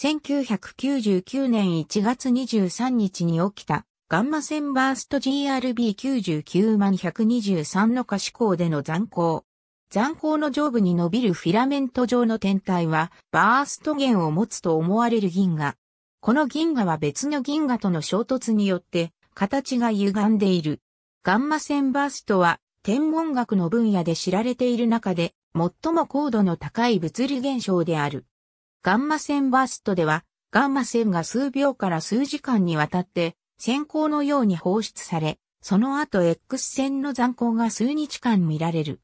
1999年1月23日に起きたガンマ線バースト GRB99 万123の可視光での残光。残光の上部に伸びるフィラメント状の天体はバースト源を持つと思われる銀河。この銀河は別の銀河との衝突によって形が歪んでいる。ガンマ線バーストは天文学の分野で知られている中で最も高度の高い物理現象である。ガンマ線バーストでは、ガンマ線が数秒から数時間にわたって、線光のように放出され、その後 X 線の残光が数日間見られる。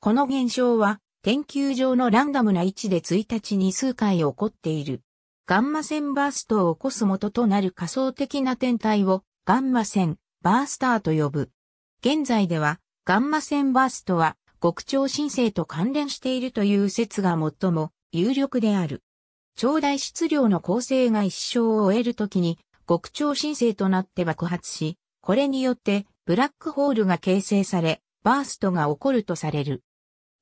この現象は、研究上のランダムな位置で1日に数回起こっている。ガンマ線バーストを起こす元となる仮想的な天体をガンマ線バースターと呼ぶ。現在ではガンマ線バーストは極超新星と関連しているという説が最も有力である。超大質量の構成が一生を終えるときに、極超新星となって爆発し、これによってブラックホールが形成され、バーストが起こるとされる。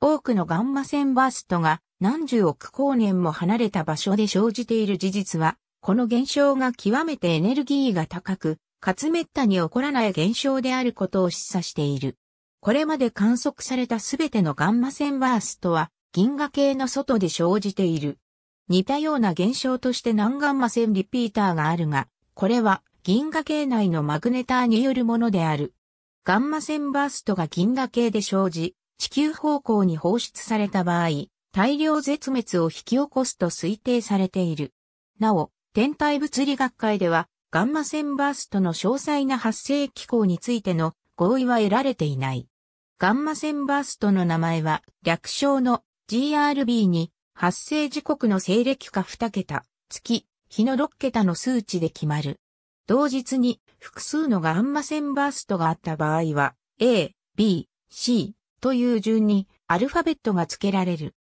多くのガンマ線バーストが何十億光年も離れた場所で生じている事実は、この現象が極めてエネルギーが高く、かつめったに起こらない現象であることを示唆している。これまで観測されたすべてのガンマ線バーストは、銀河系の外で生じている。似たような現象として南ガンマ線リピーターがあるが、これは銀河系内のマグネターによるものである。ガンマ線バーストが銀河系で生じ、地球方向に放出された場合、大量絶滅を引き起こすと推定されている。なお、天体物理学会では、ガンマ線バーストの詳細な発生機構についての合意は得られていない。ガンマ線バーストの名前は、略称の GRB に発生時刻の西暦か2桁、月、日の6桁の数値で決まる。同日に複数のガンマ線バーストがあった場合は、A、B、C という順にアルファベットが付けられる。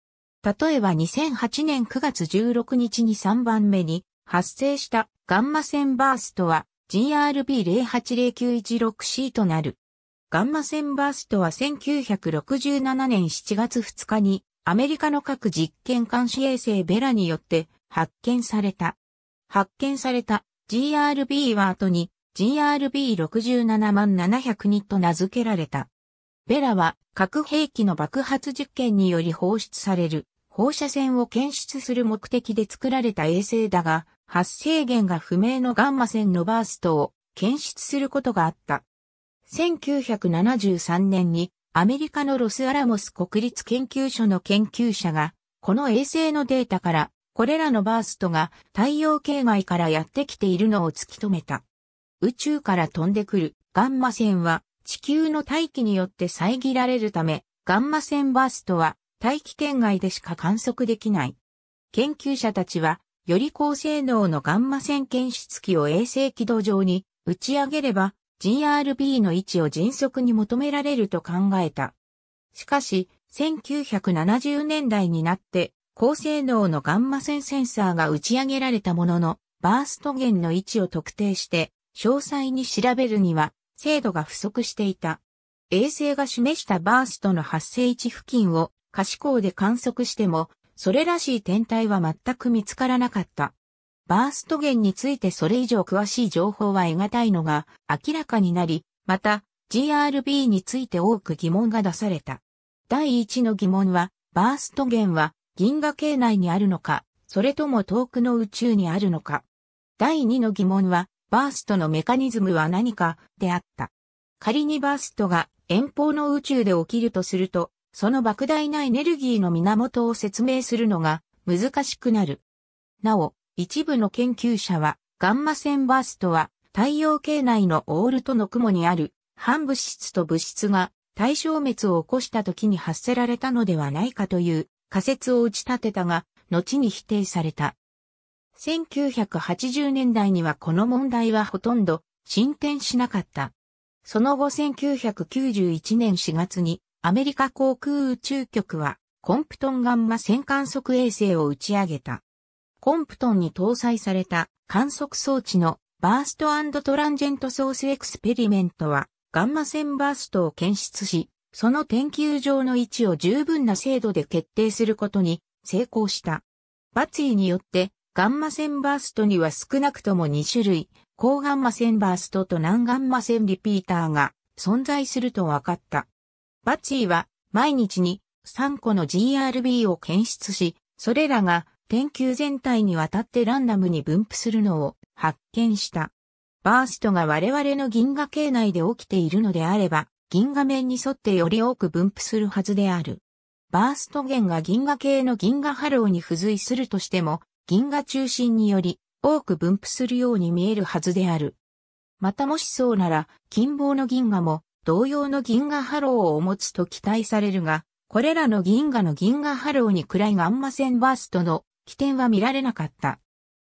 例えば2008年9月16日に3番目に発生したガンマ線バーストは GRB080916C となる。ガンマ線バーストは1967年7月2日にアメリカの各実験監視衛星ベラによって発見された。発見された GRB は後に GRB67 万702と名付けられた。ベラは核兵器の爆発実験により放出される放射線を検出する目的で作られた衛星だが、発生源が不明のガンマ線のバーストを検出することがあった。1973年にアメリカのロスアラモス国立研究所の研究者が、この衛星のデータから、これらのバーストが太陽系外からやってきているのを突き止めた。宇宙から飛んでくるガンマ線は地球の大気によって遮られるため、ガンマ線バーストは大気圏外でしか観測できない。研究者たちは、より高性能のガンマ線検出器を衛星軌道上に打ち上げれば、GRB の位置を迅速に求められると考えた。しかし、1970年代になって、高性能のガンマ線センサーが打ち上げられたものの、バースト源の位置を特定して、詳細に調べるには、精度が不足していた。衛星が示したバーストの発生位置付近を可視光で観測しても、それらしい天体は全く見つからなかった。バースト源についてそれ以上詳しい情報は得難いのが明らかになり、また GRB について多く疑問が出された。第1の疑問は、バースト源は銀河系内にあるのか、それとも遠くの宇宙にあるのか。第2の疑問は、バーストのメカニズムは何かであった。仮にバーストが遠方の宇宙で起きるとすると、その莫大なエネルギーの源を説明するのが難しくなる。なお、一部の研究者は、ガンマ線バーストは、太陽系内のオールトの雲にある、反物質と物質が、対消滅を起こした時に発せられたのではないかという仮説を打ち立てたが、後に否定された。1980年代にはこの問題はほとんど進展しなかった。その後1991年4月にアメリカ航空宇宙局はコンプトンガンマ線観測衛星を打ち上げた。コンプトンに搭載された観測装置のバーストトランジェントソースエクスペリメントはガンマ線バーストを検出し、その研究上の位置を十分な精度で決定することに成功した。バツィによってガンマ線バーストには少なくとも2種類、高ガンマ線バーストと南ガンマ線リピーターが存在すると分かった。バツィは毎日に3個の GRB を検出し、それらが研究全体にわたってランダムに分布するのを発見した。バーストが我々の銀河系内で起きているのであれば、銀河面に沿ってより多く分布するはずである。バースト源が銀河系の銀河波浪に付随するとしても、銀河中心により多く分布するように見えるはずである。またもしそうなら、近傍の銀河も同様の銀河波浪を持つと期待されるが、これらの銀河の銀河波浪に暗いガンマ線バーストの起点は見られなかった。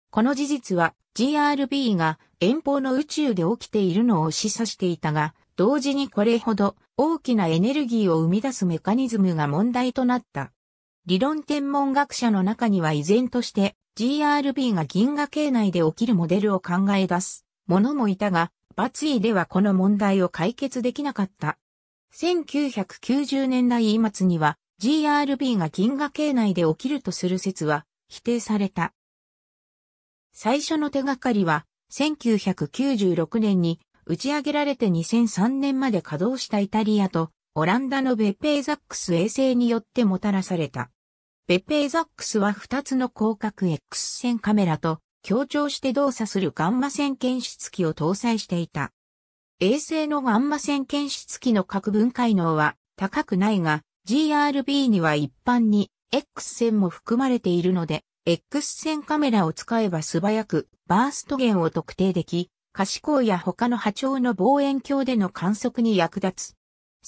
この事実は GRB が遠方の宇宙で起きているのを示唆していたが、同時にこれほど大きなエネルギーを生み出すメカニズムが問題となった。理論天文学者の中には依然として GRB が銀河系内で起きるモデルを考え出す者もいたが、バツイではこの問題を解決できなかった。1990年代末には GRB が銀河系内で起きるとする説は否定された。最初の手がかりは、1996年に打ち上げられて2003年まで稼働したイタリアとオランダのベッペイザックス衛星によってもたらされた。ベッペイザックスは2つの広角 X 線カメラと強調して動作するガンマ線検出機を搭載していた。衛星のガンマ線検出機の核分解能は高くないが、GRB には一般に X 線も含まれているので、X 線カメラを使えば素早くバースト源を特定でき、可視光や他の波長の望遠鏡での観測に役立つ。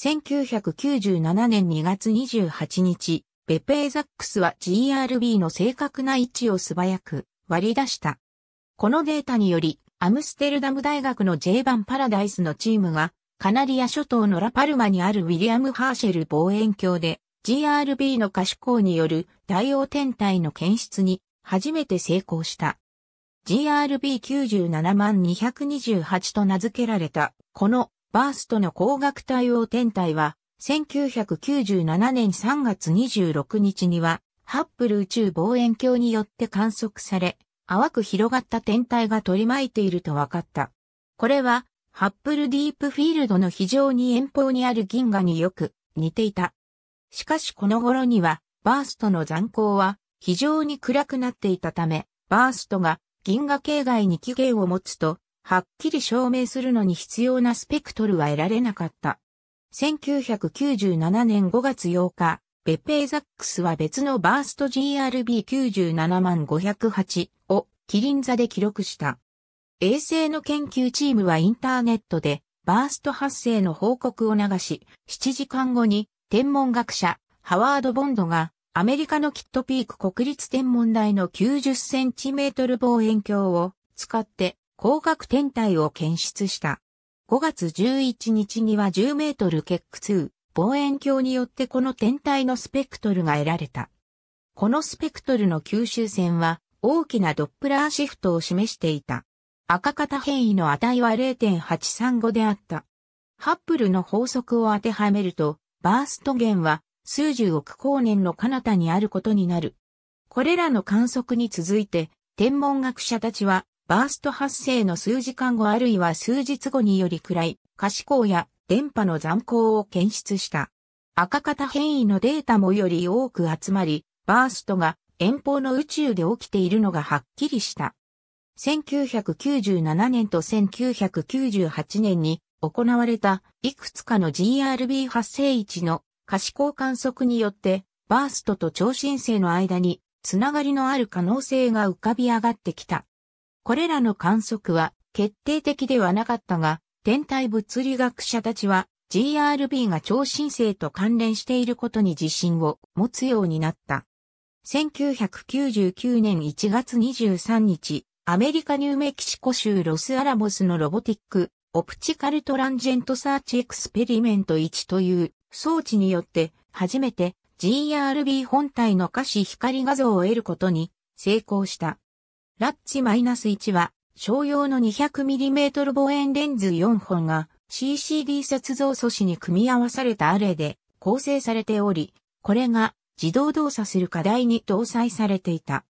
1997年2月28日、ベペーザックスは GRB の正確な位置を素早く割り出した。このデータにより、アムステルダム大学の J 版パラダイスのチームが、カナリア諸島のラパルマにあるウィリアム・ハーシェル望遠鏡で、GRB の可視光による大王天体の検出に初めて成功した。GRB97 万228と名付けられた、このバーストの光学対応天体は、1997年3月26日には、ハッブル宇宙望遠鏡によって観測され、淡く広がった天体が取り巻いていると分かった。これは、ハッブルディープフィールドの非常に遠方にある銀河によく似ていた。しかしこの頃には、バーストの残光は非常に暗くなっていたため、バーストが銀河系外に起源を持つと、はっきり証明するのに必要なスペクトルは得られなかった。1997年5月8日、ベペーザックスは別のバースト GRB97508 をキリン座で記録した。衛星の研究チームはインターネットでバースト発生の報告を流し、7時間後に天文学者、ハワード・ボンドが、アメリカのキットピーク国立天文台の90センチメートル望遠鏡を使って光学天体を検出した。5月11日には10メートルケック2望遠鏡によってこの天体のスペクトルが得られた。このスペクトルの吸収線は大きなドップラーシフトを示していた。赤型変異の値は0.835であった。ハッブルの法則を当てはめると、バースト源は数十億光年の彼方にあることになる。これらの観測に続いて、天文学者たちは、バースト発生の数時間後あるいは数日後により暗い、可視光や電波の残光を検出した。赤型変異のデータもより多く集まり、バーストが遠方の宇宙で起きているのがはっきりした。1997年と1998年に行われたいくつかの GRB 発生位置の可視光観測によってバーストと超新星の間につながりのある可能性が浮かび上がってきた。これらの観測は決定的ではなかったが、天体物理学者たちは GRB が超新星と関連していることに自信を持つようになった。1999年1月23日、アメリカニューメキシコ州ロスアラモスのロボティックオプチカルトランジェントサーチエクスペリメント1という装置によって初めて GRB 本体の可視光画像を得ることに成功した。ラッチマイナス -1 は商用の 200mm 望遠レンズ4本が CCD 接像素子に組み合わされたアレで構成されており、これが自動動作する課題に搭載されていた。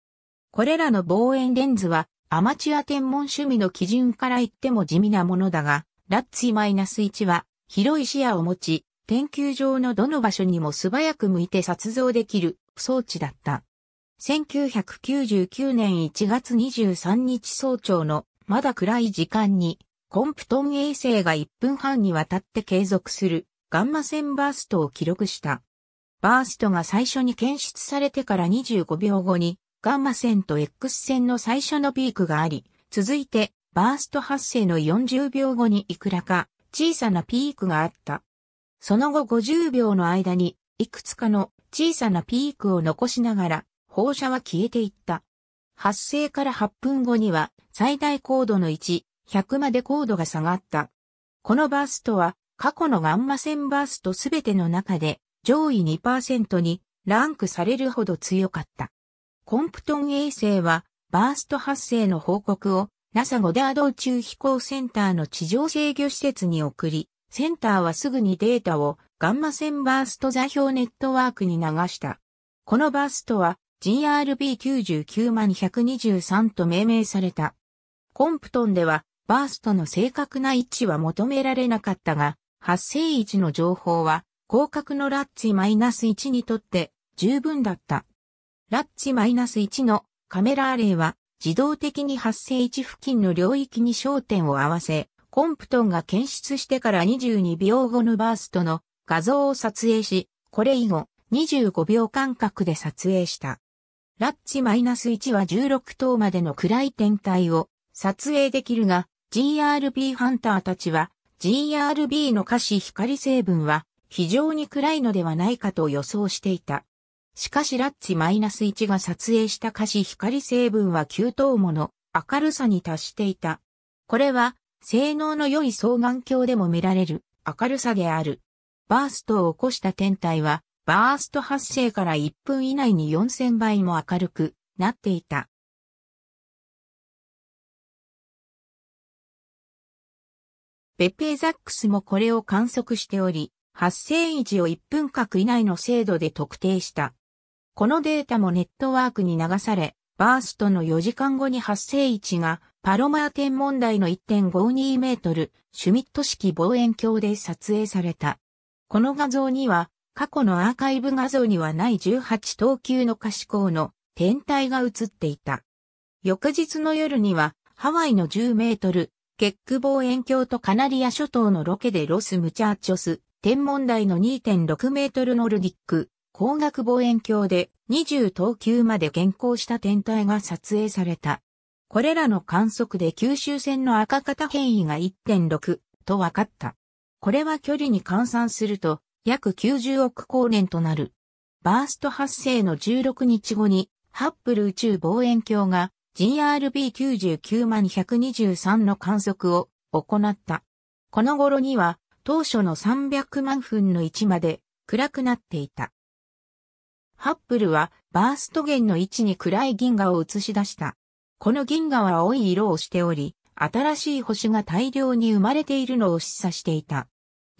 これらの望遠レンズはアマチュア天文趣味の基準から言っても地味なものだが、ラッツィ -1 は広い視野を持ち、研究上のどの場所にも素早く向いて撮像できる装置だった。1999年1月23日早朝のまだ暗い時間にコンプトン衛星が1分半にわたって継続するガンマ線バーストを記録した。バーストが最初に検出されてから25秒後にガンマ線と X 線の最初のピークがあり、続いてバースト発生の40秒後にいくらか小さなピークがあった。その後50秒の間にいくつかの小さなピークを残しながら放射は消えていった。発生から8分後には最大高度の1、100まで高度が下がった。このバーストは過去のガンマ線バーストすべての中で上位2%にランクされるほど強かった。コンプトン衛星は、バースト発生の報告を NASA ゴダード宇宙飛行センターの地上制御施設に送り、センターはすぐにデータをガンマ線バースト座標ネットワークに流した。このバーストは GRB99123 と命名された。コンプトンではバーストの正確な位置は求められなかったが、発生位置の情報は広角のラッチ -1 にとって十分だった。ラッチマイナス -1 のカメラアレイは自動的に発生位置付近の領域に焦点を合わせ、コンプトンが検出してから22秒後のバーストの画像を撮影し、これ以後25秒間隔で撮影した。ラッチマイナス -1 は16等までの暗い天体を撮影できるが、GRB ハンターたちは GRB の可視光成分は非常に暗いのではないかと予想していた。しかしラッチ -1 が撮影した可視光成分は9等もの明るさに達していた。これは性能の良い双眼鏡でも見られる明るさである。バーストを起こした天体はバースト発生から1分以内に4000倍も明るくなっていた。ベペーザックスもこれを観測しており、発生位置を1分角以内の精度で特定した。このデータもネットワークに流され、バーストの4時間後に発生位置がパロマー天文台の1.52メートル、シュミット式望遠鏡で撮影された。この画像には、過去のアーカイブ画像にはない18等級の可視光の天体が映っていた。翌日の夜には、ハワイの10メートル、ケック望遠鏡とカナリア諸島のロケでロス・ムチャーチョス、天文台の2.6メートルノルディック、光学望遠鏡で20等級まで減行した天体が撮影された。これらの観測で九州線の赤型変異が1.6と分かった。これは距離に換算すると約90億光年となる。バースト発生の16日後にハッブル宇宙望遠鏡が GRB99 万123の観測を行った。この頃には当初の300万分の1まで暗くなっていた。ハッブルはバースト源の位置に暗い銀河を映し出した。この銀河は青い色をしており、新しい星が大量に生まれているのを示唆していた。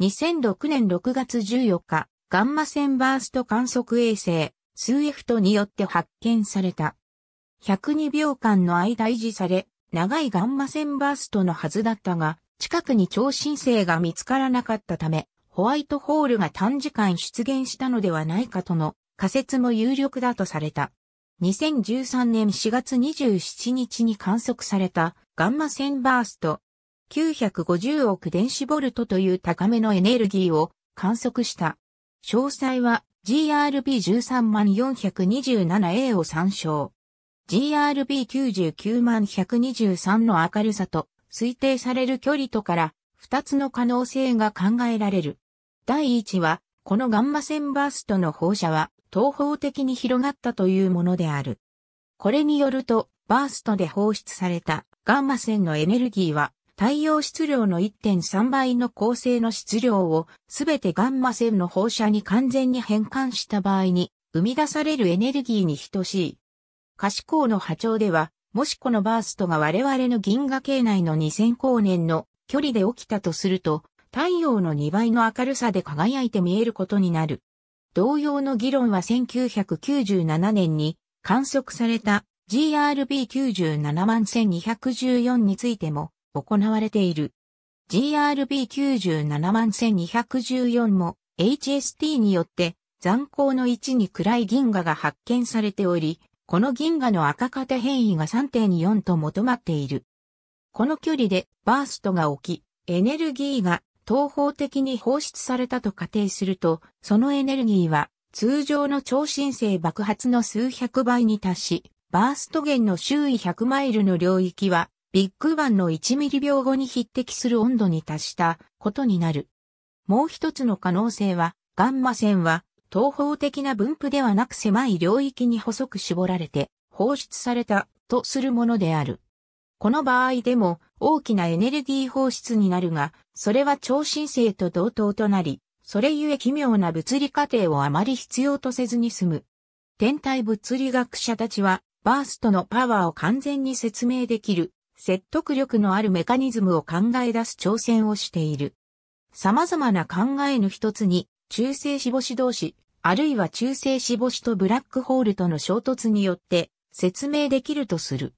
2006年6月14日、ガンマ線バースト観測衛星、スーエフトによって発見された。102秒間の間維持され、長いガンマ線バーストのはずだったが、近くに超新星が見つからなかったため、ホワイトホールが短時間出現したのではないかとの仮説も有力だとされた。2013年4月27日に観測されたガンマ線バースト950億電子ボルトという高めのエネルギーを観測した。詳細は GRB13427A を参照。GRB99123 の明るさと推定される距離とから2つの可能性が考えられる。第1は、このガンマ線バーストの放射は東方的に広がったというものである。これによると、バーストで放出されたガンマ線のエネルギーは、太陽質量の1.3倍の恒星の質量をすべてガンマ線の放射に完全に変換した場合に生み出されるエネルギーに等しい。可視光の波長では、もしこのバーストが我々の銀河系内の2000光年の距離で起きたとすると、太陽の2倍の明るさで輝いて見えることになる。同様の議論は1997年に観測された GRB97 万1214についても行われている。GRB97 万1214も HST によって残光の位置に暗い銀河が発見されており、この銀河の赤型変異が3.4と求まっている。この距離でバーストが起き、エネルギーが東方的に放出されたと仮定すると、そのエネルギーは通常の超新星爆発の数百倍に達し、バースト源の周囲100マイルの領域は、ビッグバンの1ミリ秒後に匹敵する温度に達したことになる。もう一つの可能性は、ガンマ線は、東方的な分布ではなく狭い領域に細く絞られて放出されたとするものである。この場合でも大きなエネルギー放出になるが、それは超新星と同等となり、それゆえ奇妙な物理過程をあまり必要とせずに済む。天体物理学者たちは、バーストのパワーを完全に説明できる、説得力のあるメカニズムを考え出す挑戦をしている。様々な考えの一つに、中性子母子同士、あるいは中性子母子とブラックホールとの衝突によって説明できるとする。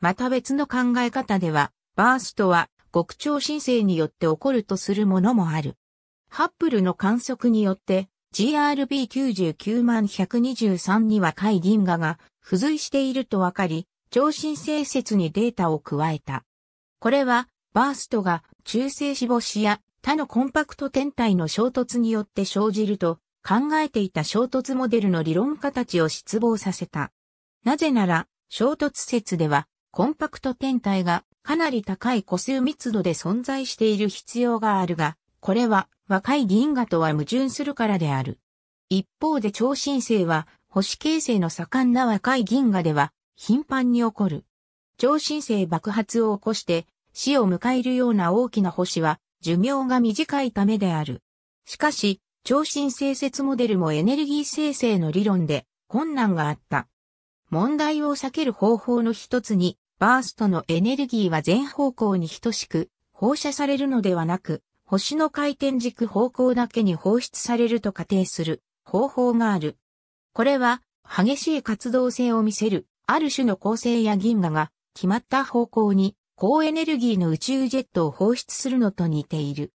また別の考え方では、バーストは極超新星によって起こるとするものもある。ハッブルの観測によって GRB99123 には海銀河が付随しているとわかり、超新星説にデータを加えた。これはバーストが中性子星や他のコンパクト天体の衝突によって生じると考えていた衝突モデルの理論家たちを失望させた。なぜなら、衝突説ではコンパクト天体がかなり高い個数密度で存在している必要があるが、これは若い銀河とは矛盾するからである。一方で超新星は星形成の盛んな若い銀河では頻繁に起こる。超新星爆発を起こして死を迎えるような大きな星は寿命が短いためである。しかし、超新星説モデルもエネルギー生成の理論で困難があった。問題を避ける方法の一つにバーストのエネルギーは全方向に等しく、放射されるのではなく、星の回転軸方向だけに放出されると仮定する方法がある。これは、激しい活動性を見せる、ある種の恒星や銀河が、決まった方向に、高エネルギーの宇宙ジェットを放出するのと似ている。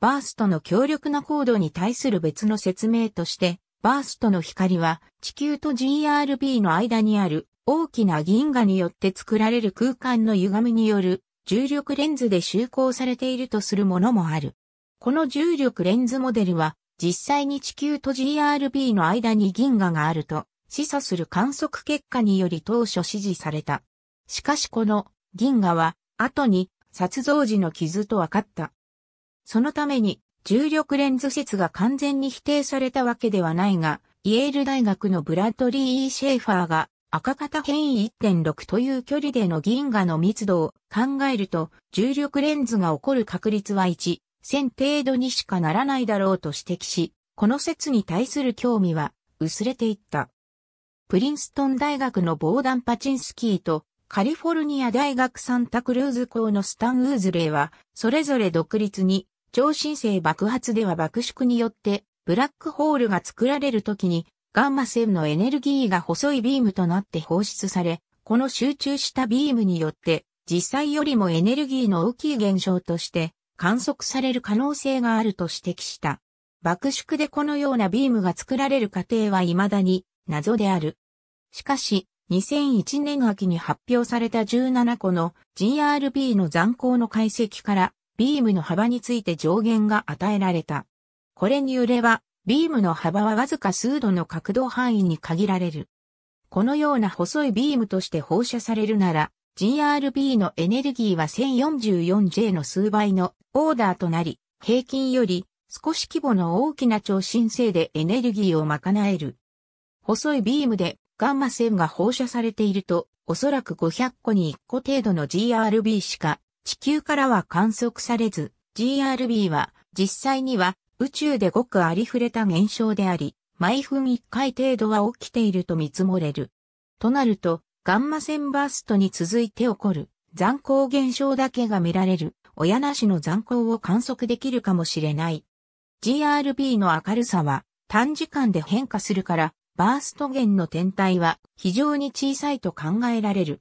バーストの強力な高度に対する別の説明として、バーストの光は地球と GRB の間にある大きな銀河によって作られる空間の歪みによる重力レンズで就航されているとするものもある。この重力レンズモデルは実際に地球と GRB の間に銀河があると示唆する観測結果により当初指示された。しかしこの銀河は後に殺像時の傷と分かった。そのために重力レンズ説が完全に否定されたわけではないが、イェール大学のブラッドリー・シェーファーが赤型変異1.6という距離での銀河の密度を考えると、重力レンズが起こる確率は1、1000程度にしかならないだろうと指摘し、この説に対する興味は薄れていった。プリンストン大学のボーダン・パチンスキーとカリフォルニア大学サンタクルーズ校のスタン・ウーズレイは、それぞれ独立に、超新星爆発では爆縮によって、ブラックホールが作られる時にガンマ線のエネルギーが細いビームとなって放出され、この集中したビームによって、実際よりもエネルギーの大きい現象として観測される可能性があると指摘した。爆縮でこのようなビームが作られる過程は未だに謎である。しかし、2001年秋に発表された17個の GRB の残光の解析からビームの幅について上限が与えられた。これによればビームの幅はわずか数度の角度範囲に限られる。このような細いビームとして放射されるなら、GRB のエネルギーは 1044J の数倍のオーダーとなり、平均より少し規模の大きな超新星でエネルギーを賄える。細いビームでガンマ線が放射されていると、おそらく500個に1個程度の GRB しか地球からは観測されず、GRB は実際には宇宙でごくありふれた現象であり、毎分1回程度は起きていると見積もれる。となると、ガンマ線バーストに続いて起こる残光現象だけが見られる親なしの残光を観測できるかもしれない。GRB の明るさは短時間で変化するから、バースト源の天体は非常に小さいと考えられる。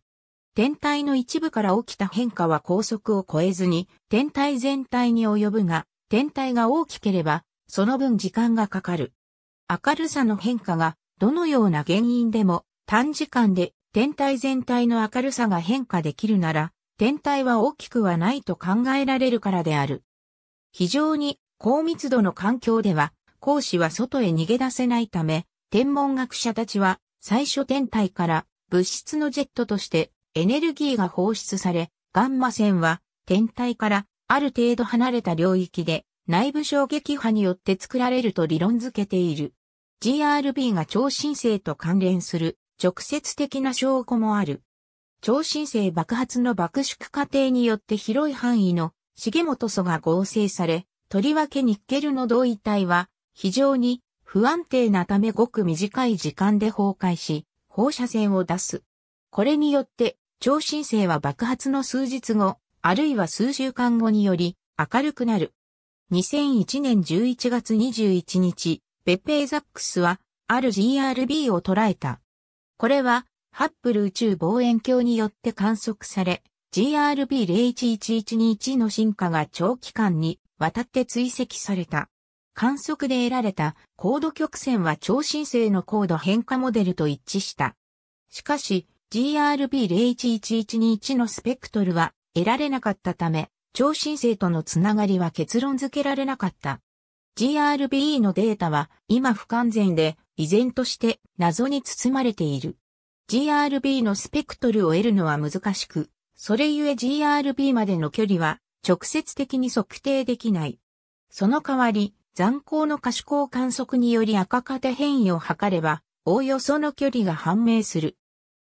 天体の一部から起きた変化は高速を超えずに天体全体に及ぶが、天体が大きければ、その分時間がかかる。明るさの変化が、どのような原因でも、短時間で天体全体の明るさが変化できるなら、天体は大きくはないと考えられるからである。非常に高密度の環境では、光子は外へ逃げ出せないため、天文学者たちは、最初天体から物質のジェットとしてエネルギーが放出され、ガンマ線は天体からある程度離れた領域で内部衝撃波によって作られると理論づけている。GRB が超新星と関連する直接的な証拠もある。超新星爆発の爆縮過程によって広い範囲の重本素が合成され、とりわけニッケルの同位体は非常に不安定なためごく短い時間で崩壊し、放射線を出す。これによって超新星は爆発の数日後、あるいは数週間後により明るくなる。2001年11月21日、ベッペイザックスは、ある GRB を捉えた。これは、ハッブル宇宙望遠鏡によって観測され、GRB011121 の進化が長期間にわたって追跡された。観測で得られた高度曲線は超新星の高度変化モデルと一致した。しかし、GRB011121 のスペクトルは得られなかったため、超新星とのつながりは結論付けられなかった。GRBE のデータは今不完全で依然として謎に包まれている。GRB のスペクトルを得るのは難しく、それゆえ GRB までの距離は直接的に測定できない。その代わり、残光の可視光観測により赤型変異を測れば、おおよその距離が判明する。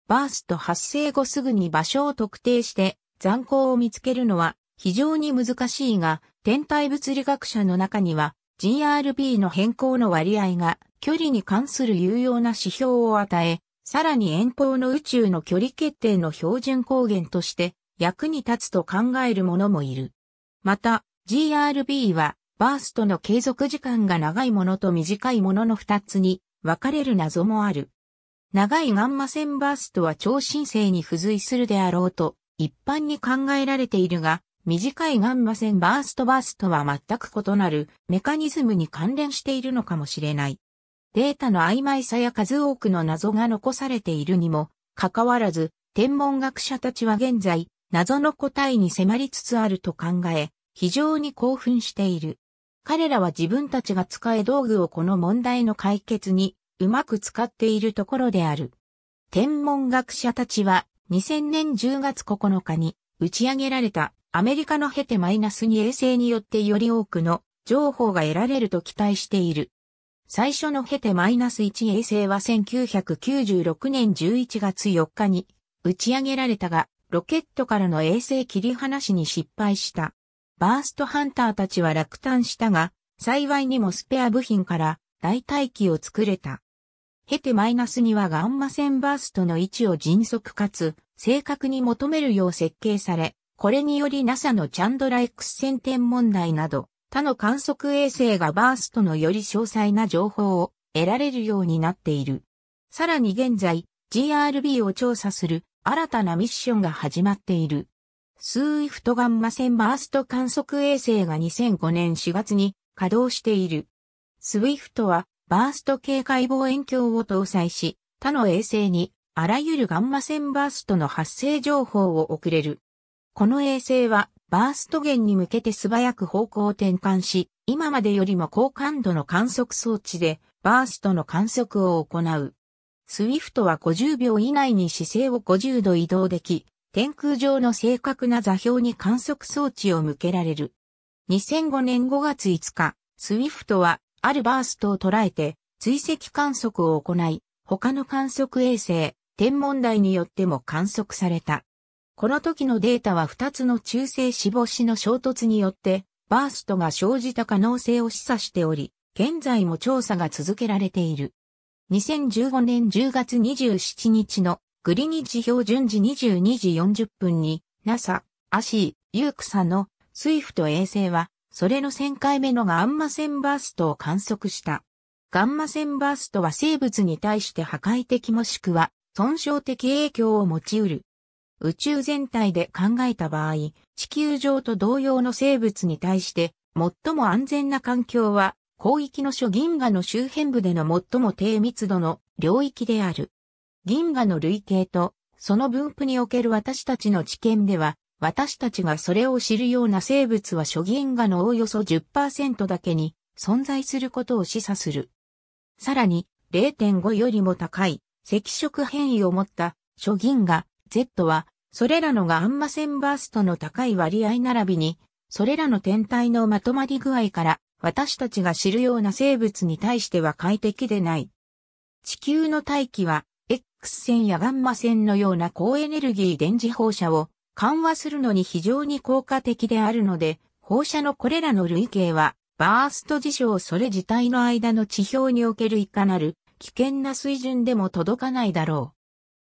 バースト発生後すぐに場所を特定して、残光を見つけるのは非常に難しいが、天体物理学者の中には GRB の変更の割合が距離に関する有用な指標を与え、さらに遠方の宇宙の距離決定の標準光源として役に立つと考える者もいる。また、GRB はバーストの継続時間が長いものと短いものの2つに分かれる謎もある。長いガンマ線バーストは超新星に付随するであろうと一般に考えられているが、短いガンマ線バーストバーストは全く異なるメカニズムに関連しているのかもしれない。データの曖昧さや数多くの謎が残されているにも、かかわらず、天文学者たちは現在、謎の答えに迫りつつあると考え、非常に興奮している。彼らは自分たちが使え道具をこの問題の解決にうまく使っているところである。天文学者たちは2000年10月9日に打ち上げられたアメリカのヘテマイナス2衛星によってより多くの情報が得られると期待している。最初のヘテマイナス1衛星は1996年11月4日に打ち上げられたが、ロケットからの衛星切り離しに失敗した。バーストハンターたちは落胆したが、幸いにもスペア部品から代替機を作れた。ヘテ -2 はガンマ線バーストの位置を迅速かつ正確に求めるよう設計され、これにより NASA のチャンドラ X 線天問題など、他の観測衛星がバーストのより詳細な情報を得られるようになっている。さらに現在、GRB を調査する新たなミッションが始まっている。スーイフトガンマ線バースト観測衛星が2005年4月に稼働している。スウィフトはバースト警戒望遠鏡を搭載し、他の衛星にあらゆるガンマ線バーストの発生情報を送れる。この衛星はバースト源に向けて素早く方向を転換し、今までよりも高感度の観測装置でバーストの観測を行う。スウィフトは50秒以内に姿勢を50度移動でき、天空上の正確な座標に観測装置を向けられる。2005年5月5日、スウィフトはあるバーストを捉えて、追跡観測を行い、他の観測衛星、天文台によっても観測された。この時のデータは2つの中性死亡死の衝突によって、バーストが生じた可能性を示唆しており、現在も調査が続けられている。2015年10月27日のグリニッジ標準時22時40分に NASA、アシー、ユークサのスイフト衛星はそれの1000回目のガンマ線バーストを観測した。ガンマ線バーストは生物に対して破壊的もしくは損傷的影響を持ち得る。宇宙全体で考えた場合、地球上と同様の生物に対して最も安全な環境は広域の諸銀河の周辺部での最も低密度の領域である。銀河の類型とその分布における私たちの知見では私たちがそれを知るような生物は諸銀河のおおよそ10%だけに存在することを示唆する。さらに、0.5よりも高い赤色変異を持った諸銀河 Z は、それらのガンマ線バーストの高い割合並びに、それらの天体のまとまり具合から私たちが知るような生物に対しては快適でない。地球の大気は X 線やガンマ線のような高エネルギー電磁放射を緩和するのに非常に効果的であるので、放射のこれらの類型は、バースト事象それ自体の間の地表におけるいかなる危険な水準でも届かないだろ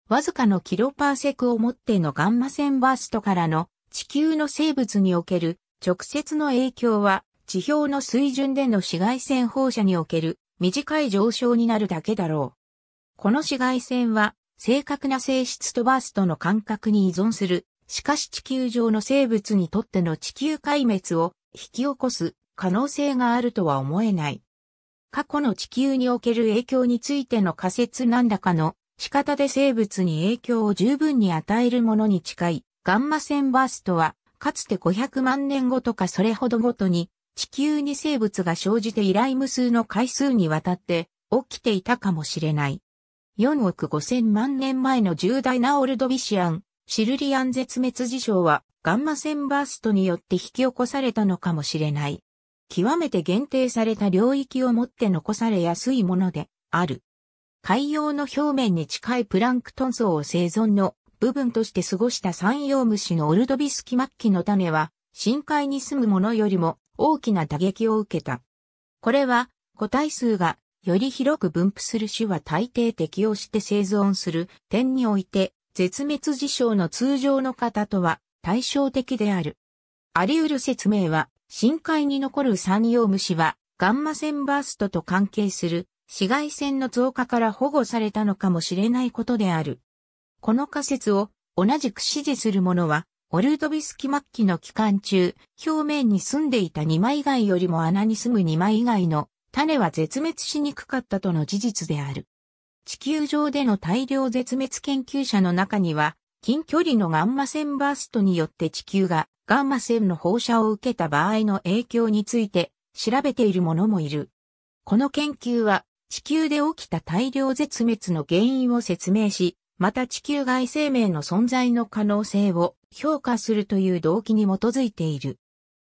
う。わずかのキロパーセクをもってのガンマ線バーストからの地球の生物における直接の影響は地表の水準での紫外線放射における短い上昇になるだけだろう。この紫外線は正確な性質とバーストの間隔に依存するしかし地球上の生物にとっての地球壊滅を引き起こす可能性があるとは思えない。過去の地球における影響についての仮説何らかの仕方で生物に影響を十分に与えるものに近いガンマ線バーストはかつて500万年後とかそれほどごとに地球に生物が生じて依頼無数の回数にわたって起きていたかもしれない。4億5000万年前の重大なオルドビシアンシルリアン絶滅事象はガンマ線バーストによって引き起こされたのかもしれない。極めて限定された領域をもって残されやすいものである。海洋の表面に近いプランクトン層を生存の部分として過ごした山陽虫のオルドビスキ末期の種は深海に住むものよりも大きな打撃を受けた。これは個体数がより広く分布する種は大抵適応して生存する点において絶滅事象の通常の方とは対照的である。あり得る説明は、深海に残る山陽虫は、ガンマ線バーストと関係する紫外線の増加から保護されたのかもしれないことである。この仮説を同じく支持する者は、オルドビスキ末期の期間中、表面に住んでいた二枚貝よりも穴に住む二枚貝の種は絶滅しにくかったとの事実である。地球上での大量絶滅研究者の中には、近距離のガンマ線バーストによって地球がガンマ線の放射を受けた場合の影響について調べている者もいる。この研究は地球で起きた大量絶滅の原因を説明し、また地球外生命の存在の可能性を評価するという動機に基づいている。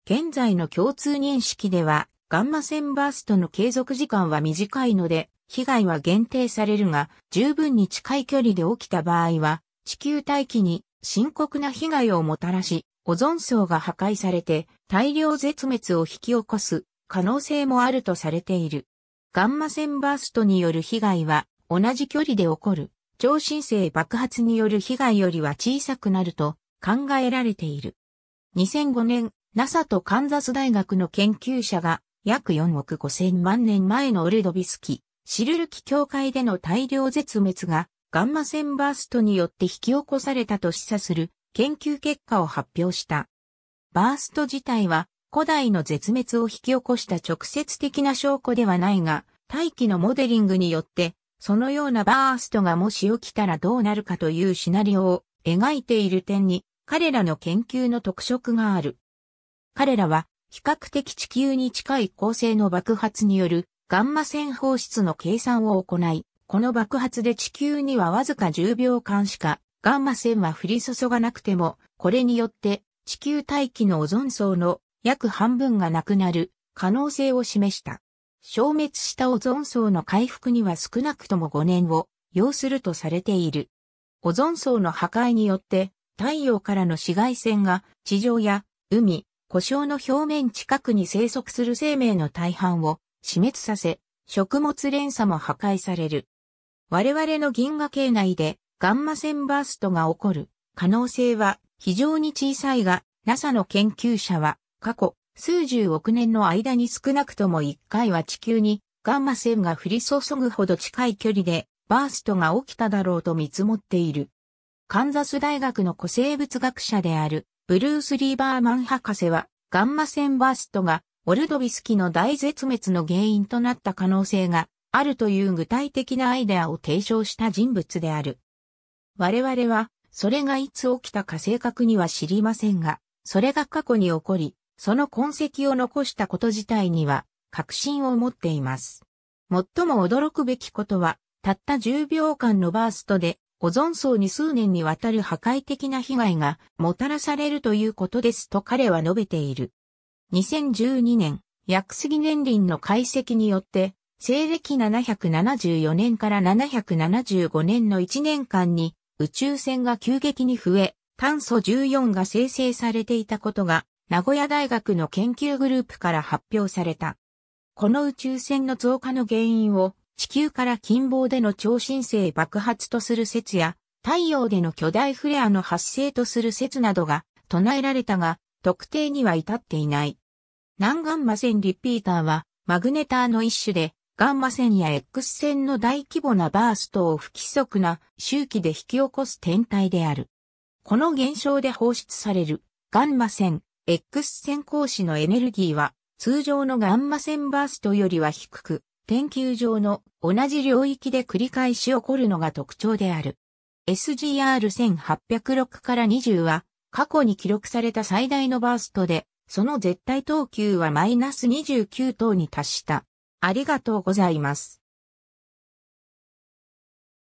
現在の共通認識では、ガンマ線バーストの継続時間は短いので、被害は限定されるが、十分に近い距離で起きた場合は、地球大気に深刻な被害をもたらし、オゾン層が破壊されて大量絶滅を引き起こす可能性もあるとされている。ガンマ線バーストによる被害は同じ距離で起こる超新星爆発による被害よりは小さくなると考えられている。2005年、NASA とカンザス大学の研究者が約4億5千万年前のウルドビスキ。シルルキ境界での大量絶滅が、ガンマ線バーストによって引き起こされたと示唆する研究結果を発表した。バースト自体は、古代の絶滅を引き起こした直接的な証拠ではないが、大気のモデリングによって、そのようなバーストがもし起きたらどうなるかというシナリオを描いている点に、彼らの研究の特色がある。彼らは比較的地球に近い恒星の爆発によるガンマ線放出の計算を行い、この爆発で地球にはわずか10秒間しかガンマ線は降り注がなくても、これによって地球大気のオゾン層の約半分がなくなる可能性を示した。消滅したオゾン層の回復には少なくとも5年を要するとされている。オゾン層の破壊によって太陽からの紫外線が地上や海、故障の表面近くに生息する生命の大半を死滅させ、食物連鎖も破壊される。我々の銀河系内でガンマ線バーストが起こる可能性は非常に小さいが、NASA の研究者は過去数十億年の間に少なくとも1回は地球にガンマ線が降り注ぐほど近い距離でバーストが起きただろうと見積もっている。カンザス大学の古生物学者であるブルース・リーバーマン博士は、ガンマ線バーストが、オルドビスキの大絶滅の原因となった可能性があるという具体的なアイデアを提唱した人物である。我々は、それがいつ起きたか正確には知りませんが、それが過去に起こり、その痕跡を残したこと自体には、確信を持っています。最も驚くべきことは、たった10秒間のバーストで、保存層に数年にわたる破壊的な被害がもたらされるということですと彼は述べている。2012年、薬杉年輪の解析によって、西暦774年から775年の1年間に宇宙船が急激に増え、炭素14が生成されていたことが、名古屋大学の研究グループから発表された。この宇宙船の増加の原因を地球から近傍での超新星爆発とする説や、太陽での巨大フレアの発生とする説などが唱えられたが、特定には至っていない。南ガンマ線リピーターは、マグネターの一種で、ガンマ線や X 線の大規模なバーストを不規則な周期で引き起こす天体である。この現象で放出されるガンマ線、X 線光子のエネルギーは通常のガンマ線バーストよりは低く、研究上の同じ領域で繰り返し起こるのが特徴である。SGR1806 から20は過去に記録された最大のバーストで、その絶対等級はマイナス29等に達した。ありがとうございます。